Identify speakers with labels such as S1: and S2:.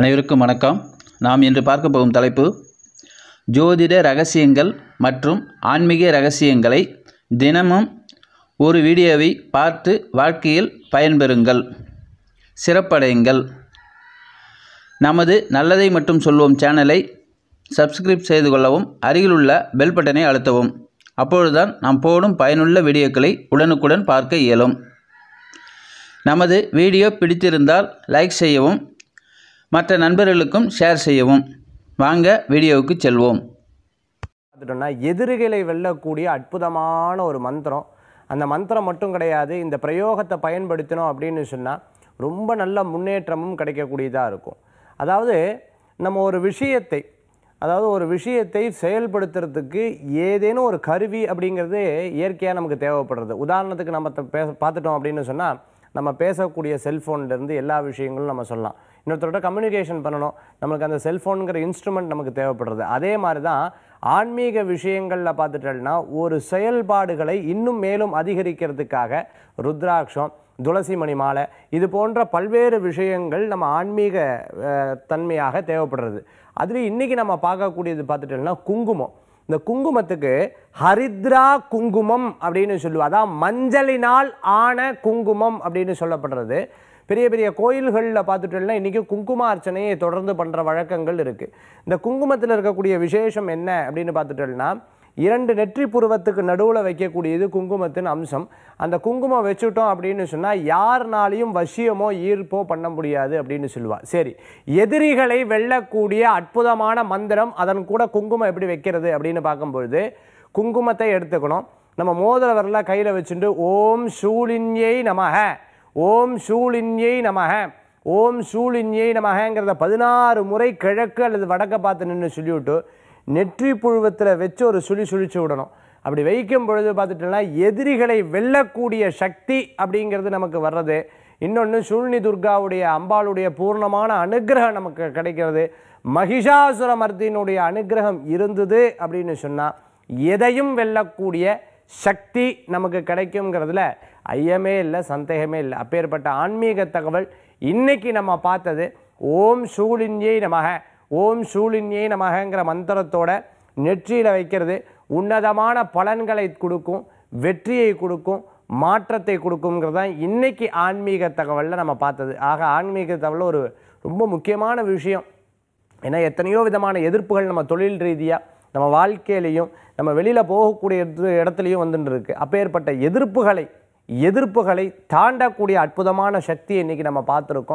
S1: அனைவருக்கும் வணக்கம் நாம் இன்று பார்க்க போகும் தலைப்பு ஜோதிட ரகசியங்கள் மற்றும் ஆன்மீக ரகசியங்களை தினமும் ஒரு வீடியோவை பார்த்து வாழ்க்கையில் பயன்பெறுங்கள் சிறப்படையுங்கள் நமது நல்லதை மட்டும் சொல்வோம் சேனலை சப்ஸ்கிரைப் செய்து கொள்ளவும் அருகிலுள்ள பெல் பட்டனை அழுத்தவும் அப்பொழுதுதான் நாம் போடும் பயனுள்ள வீடியோக்களை உடனுக்குடன் பார்க்க இயலும் நமது வீடியோ பிடித்திருந்தால் லைக் செய்யவும் மற்ற நண்பர்களுக்கும் ஷேர் செய்யவும் வாங்க வீடியோவுக்கு செல்வோம்
S2: பார்த்துட்டோம்னா எதிரிகளை வெல்லக்கூடிய அற்புதமான ஒரு மந்திரம் அந்த மந்திரம் மட்டும் கிடையாது இந்த பிரயோகத்தை பயன்படுத்தினோம் அப்படின்னு சொன்னால் ரொம்ப நல்ல முன்னேற்றமும் கிடைக்கக்கூடியதாக இருக்கும் அதாவது நம்ம ஒரு விஷயத்தை அதாவது ஒரு விஷயத்தை செயல்படுத்துறதுக்கு ஏதேனும் ஒரு கருவி அப்படிங்கிறது இயற்கையாக நமக்கு தேவைப்படுறது உதாரணத்துக்கு நம்ம பேச பார்த்துட்டோம் அப்படின்னு சொன்னால் நம்ம பேசக்கூடிய செல்ஃபோன்லேருந்து எல்லா விஷயங்களும் நம்ம சொல்லலாம் இன்னொருத்தரோட கம்யூனிகேஷன் பண்ணணும் நம்மளுக்கு அந்த செல்ஃபோனுங்கிற இன்ஸ்ட்ருமெண்ட் நமக்கு தேவைப்படுறது அதே மாதிரி தான் ஆன்மீக விஷயங்களில் பார்த்துட்டோம்னா ஒரு செயல்பாடுகளை இன்னும் மேலும் அதிகரிக்கிறதுக்காக ருத்ராட்சம் துளசிமணி மாலை இது போன்ற பல்வேறு விஷயங்கள் நம்ம ஆன்மீக தன்மையாக தேவைப்படுறது அதுலேயும் இன்றைக்கி நம்ம பார்க்கக்கூடியது பார்த்துட்டோம்னா குங்குமம் இந்த குங்குமத்துக்கு ஹரித்ரா குங்குமம் அப்படின்னு சொல்லுவோம் அதான் மஞ்சளினால் ஆன குங்குமம் அப்படின்னு சொல்லப்படுறது பெரிய பெரிய கோயில்களில் பார்த்துட்டோம்னா இன்றைக்கி குங்கும அர்ச்சனையை தொடர்ந்து பண்ணுற வழக்கங்கள் இருக்குது இந்த குங்குமத்தில் இருக்கக்கூடிய விசேஷம் என்ன அப்படின்னு பார்த்துட்டோம்னா இரண்டு நெற்றி புருவத்துக்கு நடுவில் வைக்கக்கூடியது குங்குமத்தின் அம்சம் அந்த குங்குமம் வச்சுட்டோம் அப்படின்னு சொன்னால் யாருனாலையும் வசியமோ ஈர்ப்போ பண்ண முடியாது அப்படின்னு சொல்லுவாள் சரி எதிரிகளை வெல்லக்கூடிய அற்புதமான மந்திரம் அதன் கூட குங்குமம் எப்படி வைக்கிறது அப்படின்னு பார்க்கும்பொழுது குங்குமத்தை எடுத்துக்கணும் நம்ம மோதிரவரில் கையில் வச்சுட்டு ஓம் சூலின்யை நமக ஓம் சூழின்யை நமக ஓம் சூழின்யை நமகங்கிறத பதினாறு முறை கிழக்கு அல்லது வடக்க பார்த்து நின்று சொல்லிவிட்டு நெற்றி புழுவத்தில் வச்சு ஒரு சுழி சுழிச்சு விடணும் அப்படி வைக்கும் பொழுது பார்த்துட்டோம்னா எதிரிகளை வெல்லக்கூடிய சக்தி அப்படிங்கிறது நமக்கு வர்றது இன்னொன்று சூழ்நி துர்காவுடைய அம்பாளுடைய பூர்ணமான அனுகிரகம் நமக்கு கிடைக்கிறது மகிஷாசுர மகிஷாசுரமர்த்தினுடைய அனுகிரகம் இருந்தது அப்படின்னு சொன்னால் எதையும் வெல்லக்கூடிய சக்தி நமக்கு கிடைக்குங்கிறதுல ஐயமே இல்லை சந்தேகமே இல்லை அப்பேற்பட்ட ஆன்மீக தகவல் இன்றைக்கி நம்ம பார்த்தது ஓம் சூழின்யை நமக ஓம் சூழின்யை நமகங்கிற மந்திரத்தோட நெற்றியில் வைக்கிறது உன்னதமான பலன்களை கொடுக்கும் வெற்றியை கொடுக்கும் மாற்றத்தை கொடுக்குங்கிறது தான் இன்றைக்கி ஆன்மீக தகவலில் நம்ம பார்த்தது ஆக ஆன்மீக தகவல் ஒரு ரொம்ப முக்கியமான விஷயம் ஏன்னா எத்தனையோ விதமான எதிர்ப்புகள் நம்ம தொழில் ரீதியாக நம்ம வாழ்க்கையிலையும் நம்ம வெளியில் போகக்கூடிய இடத்துலையும் வந்துட்டுருக்கு இருக்குது அப்பேற்பட்ட எதிர்ப்புகளை எதிர்ப்புகளை தாண்டக்கூடிய அற்புதமான சக்தியை இன்றைக்கி நம்ம பார்த்துருக்கோம்